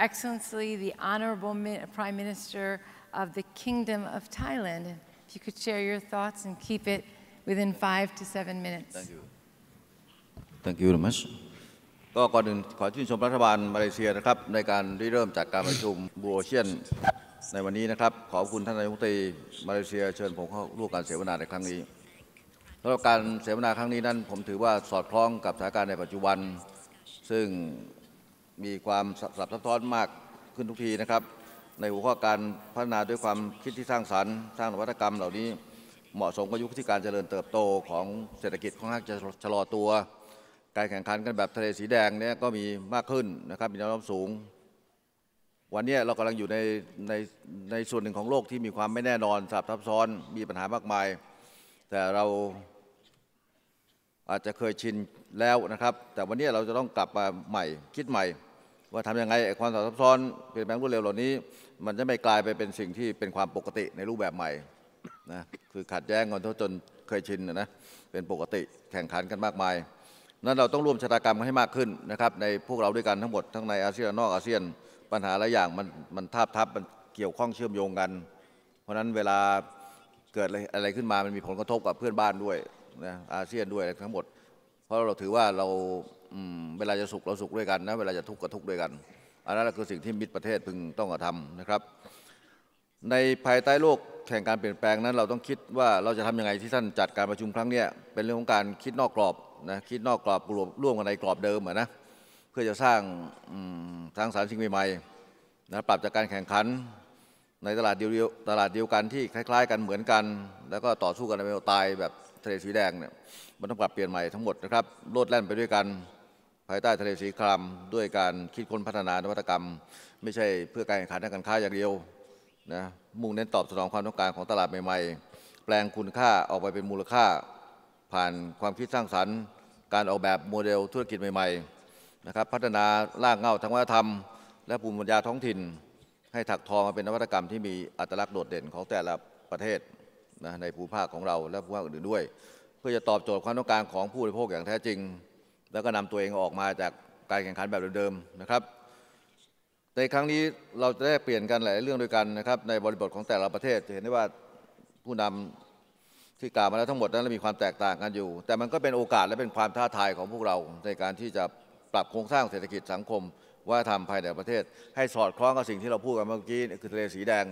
Excellency, the Honorable Prime Minister of the Kingdom of Thailand. If you could share your thoughts and keep it within five to seven minutes. Thank you. Thank you very much. ก็ก่อนอื่นขอชื่นชมรัฐบาลมาเลเซียนะครับในการริเริ่มจากการประชุมบูโอเชียนในวันนี้นะครับ ขอบคุณท่านนายกตีมาเลเซียเชิญผมเข้าร่วมการเสวนาในครั้งนี้สำหรับการเสวนาครั้งนี้นั้นผมถือว่าสอดคล้องกับสถานการณ์ในปัจจุบัน ซึ่งมีความสับซับซ้อนมากขึ้นทุกทีนะครับ ในหัวข้อการพัฒนาด้วยความคิดที่สร้างสรรค์ สร้างนวัตกรรม เหล่านี้เหมาะสมกับยุคที่การเจริญเติบโตของเศรษฐกิจค่อนข้างจะชะลอตัว การแข่งขันกันแบบทะเลสีแดงเนี่ยก็มีมากขึ้นนะครับมีแนวโน้มสูง วันนี้เรากำลังอยู่ในในในส่วนหนึ่งของโลกที่มีความไม่แน่นอนสับซับซ้อนมีปัญหามากมาย แต่เราอาจจะเคยชินแล้วนะครับ แต่วันนี้เราจะต้องกลับมาใหม่คิดใหม่ว่าทํำยังไงความซับซ้อนเปลี่ยนแปลงรวดเร็วเหล่านี้ มันจะไม่กลายไปเป็นสิ่งที่เป็นความปกติในรูปแบบใหม่นะคือขัดแย้งกันจนเคยชินนะเป็นปกติแข่งขันกันมากมาย นั้นเราต้องร่วมชะตากรรมให้มากขึ้นนะครับในพวกเราด้วยกันทั้งหมดทั้งในอาเซียน นอกอาเซียน ปัญหาหลายอย่าง มันมันทาบทับมันเกี่ยวข้องเชื่อมโยงกัน เพราะฉะนั้นเวลาเกิดอะไรขึ้นมามันมีผลกระทบกับเพื่อนบ้านด้วยนะอาเซียนด้วยทั้งหมดเพราะเราถือว่าเราเวลาจะสุขเราสุขด้วยกันนะเวลาจะทุกข์ก็ทุกข์ด้วยกันอันนั้นคือสิ่งที่มิตรประเทศพึงต้องกระทำนะครับ ในภายใต้โลกแห่งการเปลี่ยนแปลงนั้น เราต้องคิดว่าเราจะทํำยังไงที่ท่านจัดการประชุมครั้งนี้เป็นเรื่องของการคิดนอกกรอบนะคิดนอกกรอบรวมร่วมกันในกรอบเดิมนะเพื่อจะสร้างสร้างสารค์สิ่งใหม่ๆนะปรับจากการแข่งขันในตลาดเดียวตลาดเดียวกันที่คล้าย ๆกันเหมือนกัน แล้วก็ต่อสู้กันในเวลาตายแบบทะเลสีแดงเนี่ยมันต้องปรับเปลี่ยนใหม่ทั้งหมดนะครับโลดแล่นไปด้วยกันภายใต้ทะเลสีครามด้วยการคิดค้นพัฒนานวัตกรรม ไม่ใช่เพื่อการแข่งขันทางการค้าอย่างเดียวนะมุ่งเน้นตอบสนองความต้องการของตลาดใหม่ ๆ แปลงคุณค่าออกไปเป็นมูลค่า ผ่านความคิดสร้างสรรค์ การออกแบบโมเดลธุรกิจใหม่ๆนะครับพัฒนาล่างเงาทางวัฒนธรรม และภูมิปัญญาท้องถิ่น ให้ถักทอมาเป็นนวัตกรรมที่มีอัตลักษณ์โดดเด่นของแต่ละประเทศนะในภูมิภาคของเราและภูมิภาคอื่นด้วย เพื่อจะตอบโจทย์ความต้องการของผู้บริโภคอย่างแท้จริงแล้วก็นำตัวเองออกมาจากการแข่งขันแบบเดิมๆนะครับ ในครั้งนี้เราจะได้เปลี่ยนกันหลายเรื่องด้วยกันนะครับในบริบทของแต่ละประเทศจะเห็นได้ว่าผู้นำที่กล่าวมาแล้วทั้งหมดนั้นมีความแตกต่างกันอยู่ แต่มันก็เป็นโอกาสและเป็นความท้าทายของพวกเราในการที่จะปรับโครงสร้างเศรษฐกิจสังคมว่าทำภายในประเทศ ให้สอดคล้องกับสิ่งที่เราพูดกันเมื่อกี้คือทะเลสีแดง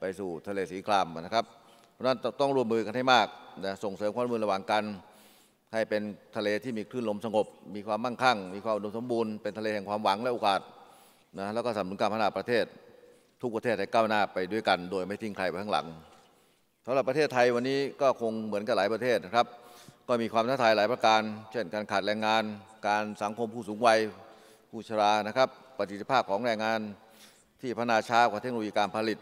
ไปสู่ทะเลสีครามนะครับ เพราะนั้นต้องร่วมมือกันให้มากนะส่งเสริมความร่วมมือระหว่างกันให้เป็นทะเลที่มีคลื่นลมสงบ มีความมั่งคั่ง มีความอุดมสมบูรณ์ เป็นทะเลแห่งความหวังและโอกาสนะ แล้วก็สำับนุนการพัฒนาประเทศ ทุกประเทศให้ก้าวหน้าไปด้วยกัน โดยไม่ทิ้งใครไปข้างหลังสำหรับประเทศไทยวันนี้ก็คงเหมือนกับหลายประเทศนะครับ ก็มีความท้าทายหลายประการ เช่นการขาดแรงงาน การสังคมผู้สูงวัยผู้ชรา นะครับปฏิสิทธิภาพของแรงงานที่พัฒนาช้ากว่าเทคโนโลยีการผลิต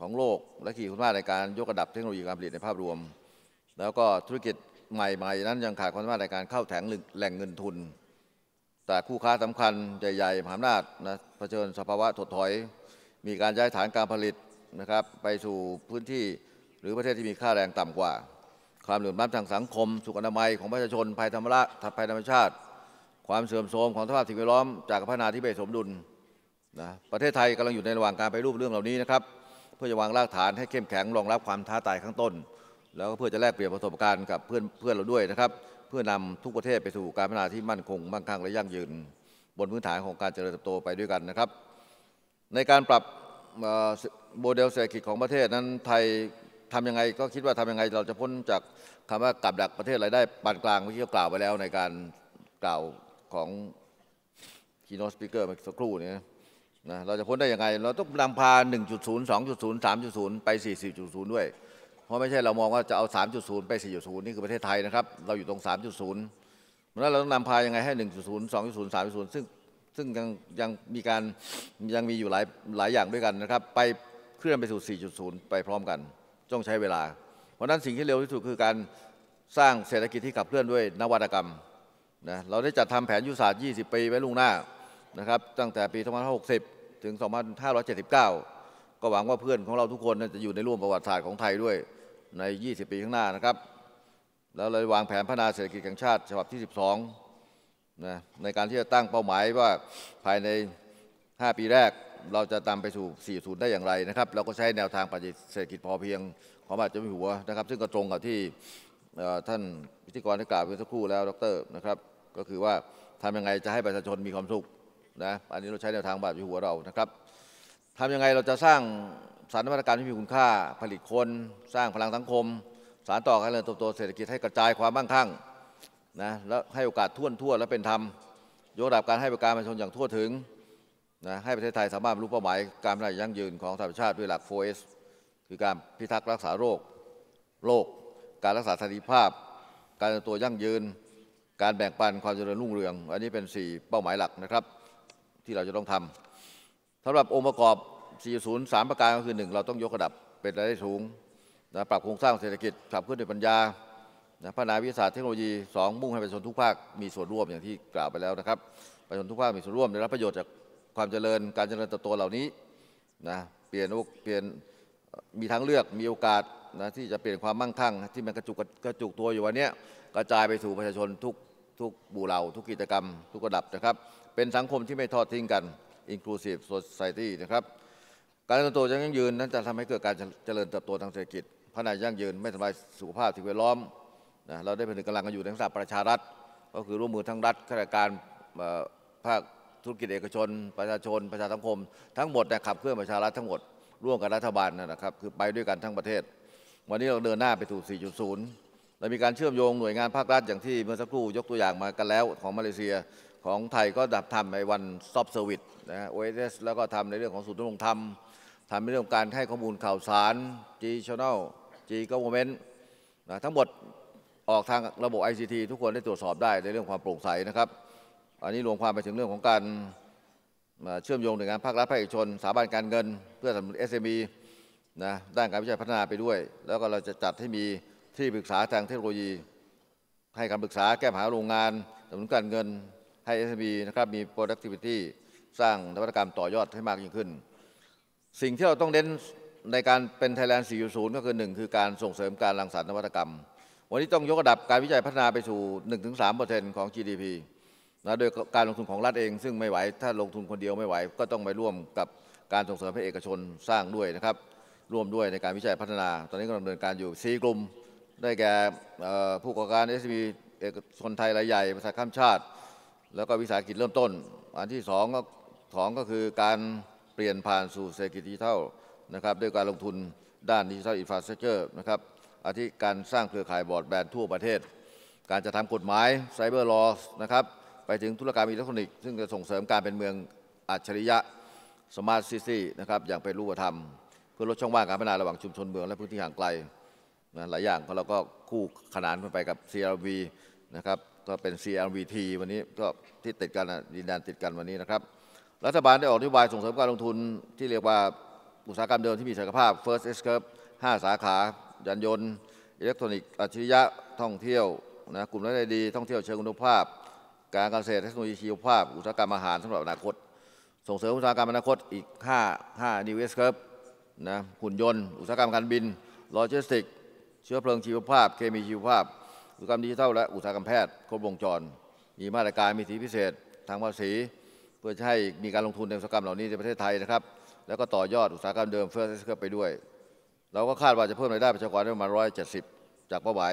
ของโลก และขีดความสามารถในการยกระดับเทคโนโลยีการผลิตในภาพรวม แล้วก็ธุรกิจใหม่ๆนั้นยังขาดความสามารถในการเข้าแถงแหล่งเงินทุน แต่คู่ค้าสำคัญใหญ่ๆมหาอำนาจนะเผชิญสภาวะถดถอย มีการย้ายฐานการผลิตนะครับไปสู่พื้นที่หรือประเทศที่มีค่าแรงต่ำกว่า ความเหลื่อมล้ำทางสังคม สุขอนามัยของประชาชน ภัยธรรมะภัยธรรมชาติ ความเสื่อมโทรมของสภาพสิ่งแวดล้อมจากพัฒนาที่ไม่สมดุลนะประเทศไทยกำลังอยู่ในระหว่างการไปรูปเรื่องเหล่านี้นะครับเพื่อจะวางรากฐานให้เข้มแข็งรองรับความท้าทายข้างต้นแล้วก็เพื่อจะแลกเปลี่ยนประสบการณ์กับเพื่อนเพื่อนเราด้วยนะครับเพื่อนำทุกประเทศไปสู่การพัฒนาที่มั่นคงมั่งคั่งและยั่งยืน บนพื้นฐานของการเจริญเติบโตไปด้วยกันนะครับ ในการปรับโมเดลเศรษฐกิจของประเทศนั้นไทยทํำยังไงก็คิดว่าทำยังไง เราจะพ้นจากคำว่ากับดักประเทศรายได้ปานกลางเมื่อกี้กล่าวไปแล้วในการกล่าวของคีโนสปิเกอร์เมื่อสักครู่นี้นะเราจะพ้นได้ยังไง เราต้องนำพา 1.0 2.0 3.0 ไป 40.0ด้วยเพราะไม่ใช่ เรามองว่าจะเอา 3.0 ไป 4.0 นี่คือประเทศไทยนะครับ เราอยู่ตรง 3.0เพราะนั้นเราต้องนำพายังไงให้ 1.0 2.0 3.0 ซึ่งซึ่งยังยังมีการยังมีอยู่หลายหลายอย่างด้วยกันนะครับ ไปเคลื่อนไปสู่ 4.0 ไปพร้อมกัน ต้องใช้เวลาเพราะนั้นสิ่งที่เร็วที่สุดคือการสร้างเศรษฐกิจที่ขับเคลื่อนด้วยนวัตกรรมนะเราได้จัดทำแผนยุทธศาสตร์ 20 ปีไว้ล่วงหน้านะครับตั้งแต่ปี 2560 ถึง 2579 ก็หวังว่าเพื่อนของเราทุกคนจะอยู่ในร่วมประวัติศาสตร์ของไทยด้วยใน 20 ปีข้างหน้านะครับแล้วเลยวางแผนพัฒนาเศรษฐกิจแห่งชาติฉบับที่ 12 นะในการที่จะตั้งเป้าหมายว่าภายใน 5 ปีแรกเราจะตามไปสู่ 40 ได้อย่างไรนะครับเราก็ใช้แนวทางปฏิเศรษฐกิจพอเพียง ของบาทจะมหัวนะครับ ซึ่งก็ตรงกับที่ท่านพิธีกรได้กล่าวเมื่อสักครู่แล้วดรนะครับก็คือว่าทำยังไงจะให้ประชาชนมีความสุขนะอันนี้เราใช้แนวทางบาทจะหัวเรานะครับทำยังไงเราจะสร้างสารนวัตกรรมที่มีคุณค่าผลิตคน สร้างพลังสังคม สารต่อการเรติบโตเศรษฐกิจให้กระจายความมั่งคั่งนะแล้วให้โอกาสทั่วทั่วและเป็นธรรมยกระดับการให้บริการประชาชนอย่างทั่วถึงนะให้ประเทศไทยสามารถบรรลุเป้าหมายการพัฒนายั่งยืนของสหประชาติด้วยหลัก 4S คือการพิทักษ์รักษาโรค โรค การรักษาสันติภาพ การตัวยั่งยืน การแบ่งปันความเจริญรุ่งเรืองอันนี้เป็น 4 เป้าหมายหลักนะครับที่เราจะต้องทำ สำหรับองค์ประกอบ4.0 3 ประการก็คือ 1 เราต้องยกระดับเป็นรายได้สูงนะปรับโครงสร้างเศรษฐกิจขับเคลื่อนด้วยปัญญานะพัฒนาวิทยาศาสตร์เทคโนโลยี 2 มุ่งให้ประชาชนทุกภาค มีส่วนร่วมอย่างที่กล่าวไปแล้วนะครับ ประชาชนทุกภาคมีส่วนร่วมได้รับประโยชน์จากความเจริญการเจริญเติบโตเหล่านี้นะเปลี่ยนเปลี่ยนมีทางเลือกมีโอกาสนะที่จะเปลี่ยนความมั่งคั่งที่มันกระจุกกระจุกตัวอยู่วันนี้กระจายไปสู่ประชาชนทุกทุกบูเหล่าทุกกิจกรรม ทุกระดับนะครับ เป็นสังคมที่ไม่ทอดทิ้งกัน inclusive society นะครับการเติบโตยั่งยืนนั้นจะทำให้เกิดการเจริญเติบโตทางเศรษฐกิจพัฒนายั่งยืนไม่ทำลายสุขภาพสิ่งแวดล้อมนะเราได้เป็นกำลังกันอยู่ในสภาประชารัฐ ก็คือร่วมมือทั้งรัฐข้าราชการภาคธุรกิจเอกชน ประชาชนประชาสังคมทั้งหมดนะขับเคลื่อนประชารัฐทั้งหมดร่วมกับรัฐบาลนะครับคือไปด้วยกันทั้งประเทศ วันนี้เราเดินหน้าไปสู่4.0เรามีการเชื่อมโยงหน่วยงานภาครัฐอย่างที่เมื่อสักครู่ยกตัวอย่างมากันแล้วของมาเลเซียของไทยก็ดับทำในวันซอฟต์เซอร์วิสนะโอโอเอสแล้วก็ทำในเรื่องของสูตร์รงธรรมทำในเรื่องการให้ข้อมูลข่าวสาร G Channel G Government นะทั้งหมดออกทางระบบ ICT ทุกคนได้ตรวจสอบได้ในเรื่องความโปร่งใสนะครับ อันนี้รวมความไปถึงเรื่องของการเชื่อมโยงหน่วยงานภาครัฐภาคเอกชนสถาบันการเงินเพื่อสนับสนุน SME นะด้านการวิจัยพัฒนาไปด้วย แล้วก็เราจะจัดให้มีที่ปรึกษาทางเทคโนโลยี ให้คำปรึกษาแก้ปัญหาโรงงานสนับสนุนการเงินให้ SME นะครับมี productivity สร้างนวัตกรรมต่อยอดให้มากยิ่งขึ้นสิ่งที่เราต้องเน้นในการเป็นไทยแลนด์4.0 ก็คือ 1 คือการส่งเสริมการรังสรรค์นวัตกรรม วันนี้ต้องยกระดับการวิจัยพัฒนาไปสู่ 1-3%ของ GDP นะโดยการลงทุนของรัฐเอง ซึ่งไม่ไหว ถ้าลงทุนคนเดียวไม่ไหว ก็ต้องไปร่วมกับการส่งเสริมให้เอกชนสร้างด้วยนะครับ ร่วมด้วยในการวิจัยพัฒนา ตอนนี้กำลังดำเนินการอยู่ 4 กลุ่ม ได้แก่ผู้ประกอบการ SME เอกชนไทยรายใหญ่ประชาทข้ามชาติ แล้วก็วิสาหกิจเริ่มต้น อันที่ 2 ก็2ก็คือการปลี่ยนผ่านสู่เศรษฐกิจดิจิทัลนะครับด้วยการลงทุนด้านดิจิทัลอินฟราสตรัคเจอร์นะครับอาทิการสร้างเครือข่ายบอร์ดแบนทั่วประเทศ การจะทำกฎหมายไซเบอร์ลอสนะครับไปถึงธุรกรรมอิเล็กทรอนิกส์ซึ่งจะส่งเสริมการเป็นเมืองอัจฉริยะสมาร์ทซิตี้นะครับอย่างเป็นรูปธรรมเพื่อลดช่องว่างการพัฒนาระหว่างชุมชนเมือง และพื้นที่ห่างไกลนะหลายอย่างเราก็คู่ขนานไปนไปกับ CRV นะครับก็เป็น CRVT วันนี้ก็ที่ติดกันดินแดนติดกันวันนี้นะครับรัฐบาลได้ออกนโยบายส่งเสริมการลงทุนที่เรียกว่า อุตสาหกรรมเดิมที่มีศักยภาพ First S Curve 5สาขายานยนต์ อิเล็กทรอนิกส์อัจฉริยะท่องเที่ยวนะกลุ่มรายได้ดีท่องเที่ยวเชิงคุณภาพ การเกษตรเทคโนโลยีชีวภาพ อุตสาหกรรมอาหารสำหรับอนาคต ส่งเสริมอุตสาหกรรมอนาคตอีก 5 5 New S Curve นะหุ่นยนต์ อุตสาหกรรมการบินโลจิสติกเชื้อเพลิงชีวภาพ เคมีชีวภาพ อุตสาหกรรมดิจิทัลและอุตสาหกรรมแพทย์ครบวงจร มีมาตรการมีสีพิเศษ ทางภาษีพื่อให้มีการลงทุนในอุตสาหกรรมเหล่านี้ในประเทศไทยนะครับ แล้วก็ต่อยอดอุตสาหกรรมเดิมเฟื่องเไปด้วย เราก็คาดว่าจะเพิ่มรายได้ประชากรได้ประมาณร้อยเจ็ดสิบจากเป้าหมาย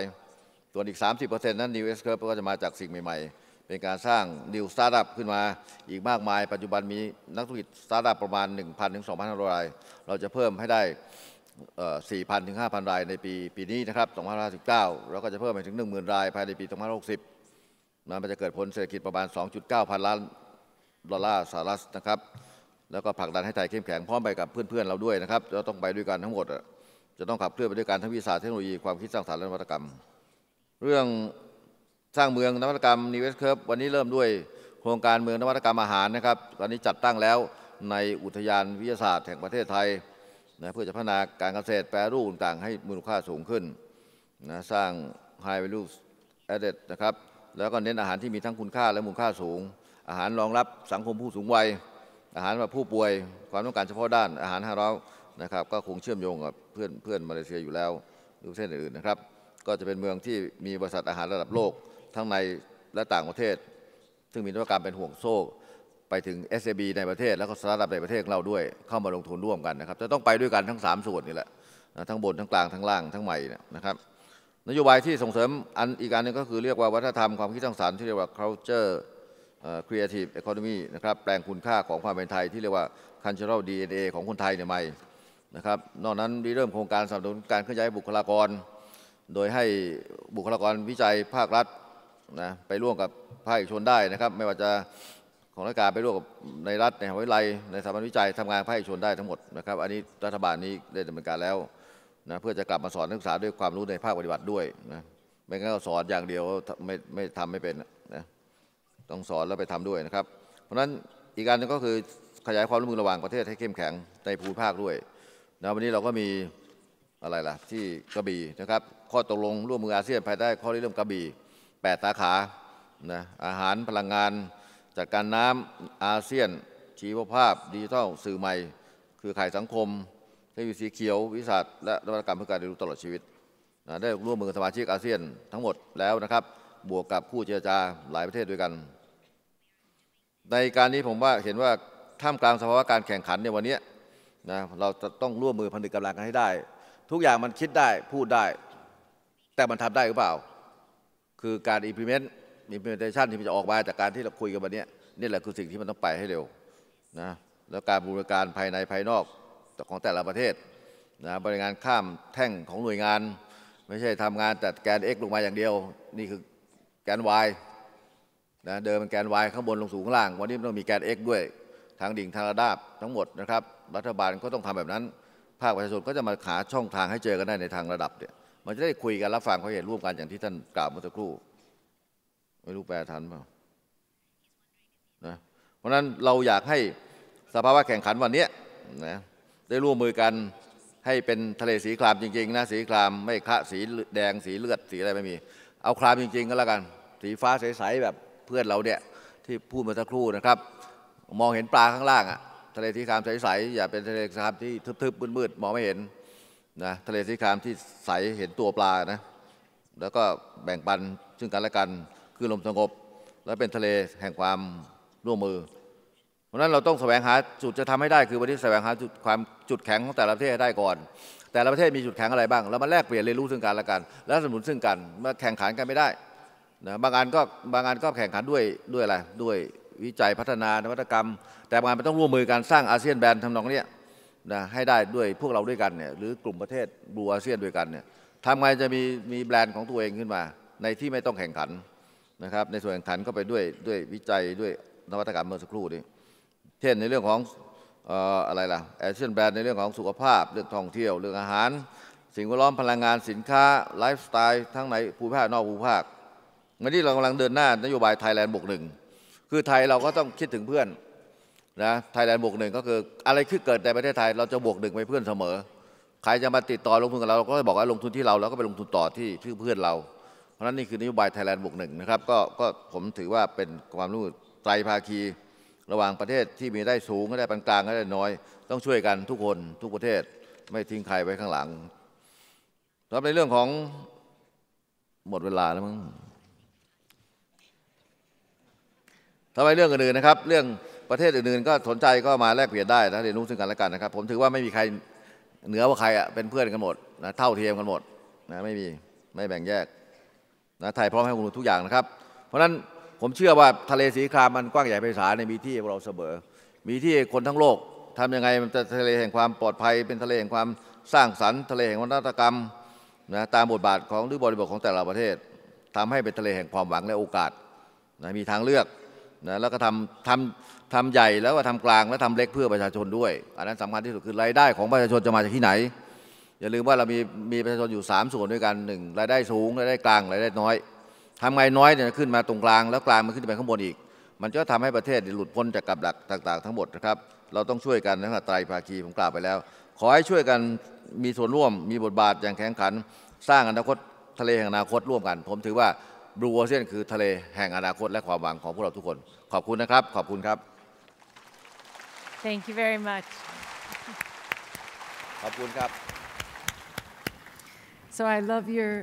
ส่วนอีกซ็นต์นั้นนิเอสเคิร์ฟก็จะมาจากสิ่งใหม่ ๆ เป็นการสร้างนิวสตาร์ทอัพขึ้นมาอีกมากมาย ปัจจุบันมีนักธุรกิจสตาร์ทอัพประมาณหนึ่งพันถึงสองพันราย เราจะเพิ่มให้ได้สี่พันถึงห้าพันรายในปีปีนี้นะครับ2559เราก็จะเพิ่มไปถึง 10,000 รายภายในปี2560นั้นมันจะเกิดผลเศรษฐกิจประมาณ 2.9พันล้านดอลลาร์สหรัฐนะครับแล้วก็ผลักดันให้ไทยเข้มแข็ง พร้อมไปกับเพื่อนๆ เราด้วยนะครับเราต้องไปด้วยกันทั้งหมด จะต้องขับเคลื่อนไปด้วยกันทั้งวิชาเทคโนโลยี ความคิดสร้างสรรค์และนวัตกรรม เรื่องสร้างเมืองนวัตกรรมนิเวศเคิร์ฟวันนี้เริ่มด้วยโครงการเมืองนวัตกรรมอาหารนะครับตอนนี้จัดตั้งแล้วในอุทยานวิทยาศาสตร์แห่งประเทศไทยนะเพื่อจะพัฒนาการเกษตรแปรรูปต่างให้มูลค่าสูงขึ้นนะสร้าง high value added นะครับแล้วก็เน้นอาหารที่มีทั้งคุณค่าและมูลค่าสูงอาหารรองรับสังคมผู้สูงวัย อาหารแบบผู้ป่วย ความต้องการเฉพาะด้านอาหารห้าร้ยนะครับ ก็คงเชื่อมโยงกับเพื่อนเพื่อนมาเลเซียอยู่แล้วดูเส้นอื่นๆนะครับ ก็จะเป็นเมืองที่มีบริษัทอาหารระดับโลกทั้งในและต่างประเทศ ซึ่งมีนวัตกรรมเป็นห่วงโซ่ ไปถึง SAB ในประเทศแล้วก็สตาร์ทอัพในประเทศเราด้วยเข้ามาลงทุนร่วมกันนะครับ จะต้องไปด้วยกันทั้ง3ส่วนนี่แหละทั้งบนทั้งกลางทั้งล่างทั้งใหม่นะครับนโยบายที่ส่งเสริมอันอีกอันนึงก็คือเรียกว่าวัฒนธรรมความคิดสร้างสรรค์ที่เรียกว่า culture Creative Economy นะครับแปลงคุณค่าของความเป็นไทย ที่เรียกว่า Cultural DNA ของคนไทยใหม่นะครับนอกนั้นเริ่มโครงการสนับสนุนการเคลื่อนย้ายบุคลากร โดยให้บุคลากรวิจัยภาครัฐนะไปร่วมกับภาคเอกชนได้นะครับไม่ว่าจะของราชการไปร่วมกับในรัฐ ในมหาวิทยาลัย ในสถาบันวิจัยทำงานภาคเอกชนได้ทั้งหมดนะครับอันนี้รัฐบาลนี้ได้ดำเนินการแล้วนะเพื่อจะกลับมาสอนนักศึกษาด้วยความรู้ในภาคปฏิบัติด้วยนะไม่งั้นสอนอย่างเดียวไม่ไม่ทำไม่เป็นต้องสอนแล้วไปทำด้วยนะครับ เพราะฉะนั้นอีกการนึงก็คือขยายความร่วมมือระหว่างประเทศให้เข้มแข็งในภูมิภาคด้วยนะวันนี้เราก็มีอะไรล่ะ ที่กระบี่นะครับ ข้อตกลงร่วมมืออาเซียน ภายใต้ข้อริเริ่มกระบี่8สาขานะอาหารพลังงาน จัดการน้ำอาเซียนชีวภาพดิจิทัลสื่อใหม่คือข่ายสังคมเทคโนโลยีสีเขียววิสัตและนวัตกรรมเพื่อการเรียนรู้ตลอดชีวิตนะได้ร่วมมือสมาชิกอาเซียนทั้งหมดแล้วนะครับบวกกับคู่เจรจาหลายประเทศด้วยกันในการนี้ผมว่าเห็นว่าท่ามกลางสภาวะการแข่งขันในวันนี้นะเราจะต้องร่วมมือพันธกำลังกันให้ได้ ทุกอย่างมันคิดได้พูดได้ แต่มันทำได้หรือเปล่า คือการ implement implementation ที่จะออกมาจากการที่เราคุยกันวันนี้นี่แหละคือสิ่งที่มันต้องไปให้เร็วนะแล้วการบูรณาการภายในภายนอก ของแต่ละประเทศนะบริงานข้ามแท่งของหน่วยงาน ไม่ใช่ทำงานแต่แกน X ลงมาอย่างเดียว นี่คือแกน Y นะเดิมเป็นแกน y ข้างบนลงสูงข้างล่าง วันนี้มันต้องมีแกน x ด้วยทางดิ่งทางระดับทั้งหมดนะครับ รัฐบาลก็ต้องทำแบบนั้นภาคประชาชนก็จะมาหาช่องทางให้เจอกันได้ในทางระดับเนี่ยมันจะได้คุยกันรับฟังเขาเห็นร่วมกันอย่างที่ท่านกล่าวเมื่อสักครู่ไม่รู้แปลทันเปล่านะเพราะนั้นเราอยากให้สภาวะแข่งขันวันนี้นะได้ร่วมมือกัน ให้เป็นทะเลสีครามจริงๆนะสีครามไม่คะสีแดงสีเลือด สีอะไรไม่มีเอาครามจริง ๆก็แล้วกันสีฟ้าใสๆแบบเพื่อนเราเนี่ยที่พูดมาสักครู่นะครับ มองเห็นปลาข้างล่างอะทะเลสีครามใสๆอย่าเป็นทะเลสีครามที่ทึบๆมืดๆมองไม่เห็นนะทะเลสีครามที่ใสเห็นตัวปลานะแล้วก็แบ่งปันซึ่งกันและกัน คือลมสงบ และเป็นทะเลแห่งความร่วมมือเพราะนั้นเราต้องแสวงหาจุดจะทำให้ได้คือวันนี้แสวงหาจุดความจุดแข็งของแต่ละประเทศให้ได้ก่อน แต่ละประเทศมีจุดแข็งอะไรบ้างแล้วมาแลกเปลี่ยนเรียนรู้ซึ่งกัน และกันและสนุนซึ่งกันมาแข่งขันกันไม่ได้นะบางงานก็บางงานก็แข่งขันด้วยด้วยอะไรด้วยวิจัยพัฒนานวัตกรรม แต่บางงานมันต้องร่วมมือการสร้างอาเซียนแบรนด์ทำนองนี้นะให้ได้ด้วยพวกเราด้วยกันเนี่ยหรือกลุ่มประเทศบูอาเซียนด้วยกันเนี่ยทำไงจะมีมีแบรนด์ของตัวเองขึ้นมา ในที่ไม่ต้องแข่งขันนะครับในส่วนแข่งขันก็ไปด้วยด้วยวิจัยด้วยนวัตกรรมเมื่อสักครู่นี้เช่นในเรื่องของอะไรล่ะแอเซียนแบรนด์ในเรื่องของสุขภาพเรื่องท่องเที่ยวเรื่องอาหารสิ่งแวดล้อมพลังงานสินค้าไลฟ์สไตล์ทั้งในภูมิภาคนอกภูมิภาควันนี้เรากำลังเดินหน้านโยบายไทยแลนด์บวกหนึ่งคือไทยเราก็ต้องคิดถึงเพื่อนนะไทยแลนด์บวกหนึ่งก็คืออะไรขึ้นเกิดในประเทศไทย เราจะบวกหนึ่งไปเพื่อนเสมอ ใครจะมาติดต่อลงทุนกับเราเราก็บอกว่าลงทุนที่เราแล้วก็ไปลงทุนต่อที่เพื่อนเราเพราะนั้น นี่คือนโยบายไทยแลนด์บวกหนึ่งนะครับ ก็ก็ผมถือว่าเป็นความรู้ไตรภาคีระหว่างประเทศที่มีได้สูงก็ได้ปานกลางก็ได้น้อย ต้องช่วยกันทุกคน ทุกประเทศไม่ทิ้งใครไว้ข้างหลังแล้วในเรื่องของหมดเวลาแล้วมั้งทำไมเรื่องอื่นๆนะครับ เรื่องประเทศอื่นๆ ก็สนใจก็มาแลกเปลี่ยนได้นะเรียนรู้ซึ่งกันและกันนะครับ ผมถือว่าไม่มีใครเหนือว่าใครอ่ะ เป็นเพื่อนกันหมดนะเท่าเทียมกันหมดนะไม่มีไม่แบ่งแยกนะไทยพร้อมให้ความรู้ทุกอย่างนะครับ เพราะฉะนั้นผมเชื่อว่าทะเลสีครามมันกว้างใหญ่ไพศาลในมีที่เราเสมอมีที่คนทั้งโลกทำยังไงมันจะทะเลแห่งความปลอดภัยเป็นทะเลแห่งความสร้างสรรค์ทะเลแห่งวัฒนธรรมนะตามบทบาทของหรือบริบทของแต่ละประเทศ ทำให้เป็นทะเลแห่งความหวังและโอกาสนะมีทางเลือกนะแล้วก็ทำทำทำใหญ่แล้วก็ทำกลางแล้วทำเล็กเพื่อประชาชนด้วย อันนั้นสำคัญที่สุดคือรายได้ของประชาชนจะมาจากที่ไหนอย่าลืมว่าเรามีมีประชาชนอยู่ 3 ส่วนด้วยกันหนึ่งรายได้สูงรายได้กลางรายได้น้อยทำไงน้อยเนี่ยขึ้นมาตรงกลางแล้วกลางมันขึ้นไปข้างบนอีก มันจะทำให้ประเทศหลุดพ้นจากกับดักต่างๆ ทั้งหมดนะครับเราต้องช่วยกันนะครับไตรภาคีผมกล่าวไปแล้ว ขอให้ช่วยกันมีส่วนร่วมมีบทบาทอย่างแข็งขัน สร้างอนาคตทะเลแห่งอนาคตร่วมกันผมถือว่าบลูโอเชียนคือทะเลแห่งอนาคตและความหวังของพวกเราทุกคน Thank you very much ขอบคุณครับ So I love your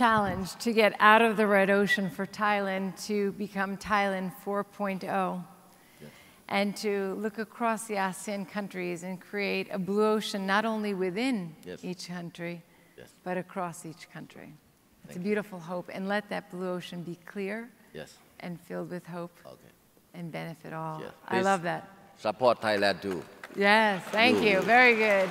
challenge to get out of the red ocean for Thailand to become Thailand 4.0 and to look across the ASEAN countries and create a blue ocean not only within yes. each country, yes. but across each country. Thank it's a beautiful you. hope. And let that blue ocean be clear yes. and filled with hope okay. and benefit all. Yes. I love that. Support Thailand too. Yes, thank blue. you. Very good.